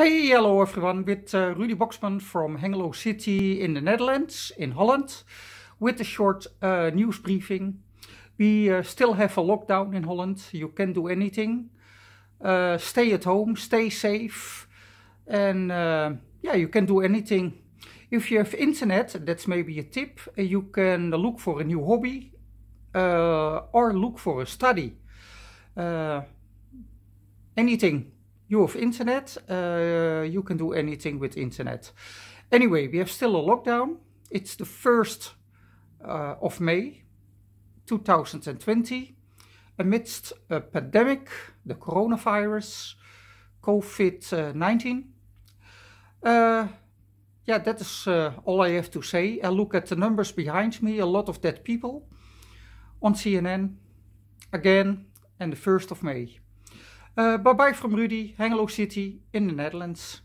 Hey, hello everyone, with uh, Rudy Boxman from Hengelo City in the Netherlands, in Holland, with a short uh, news briefing. We uh, still have a lockdown in Holland, you can do anything. Uh, stay at home, stay safe, and uh, yeah, you can do anything. If you have internet, that's maybe a tip, uh, you can look for a new hobby or look for a study. anything you have internet, uh, you can do anything with internet. Anyway, we have still a lockdown. It's the 1st uh, of May 2020. Amidst a pandemic, the coronavirus, COVID-19. Uh, yeah, that is uh, all I have to say. I look at the numbers behind me, a lot of dead people on CNN again and the 1st of May. Eh, bye bye from Rudy, Hengelo City in the Netherlands.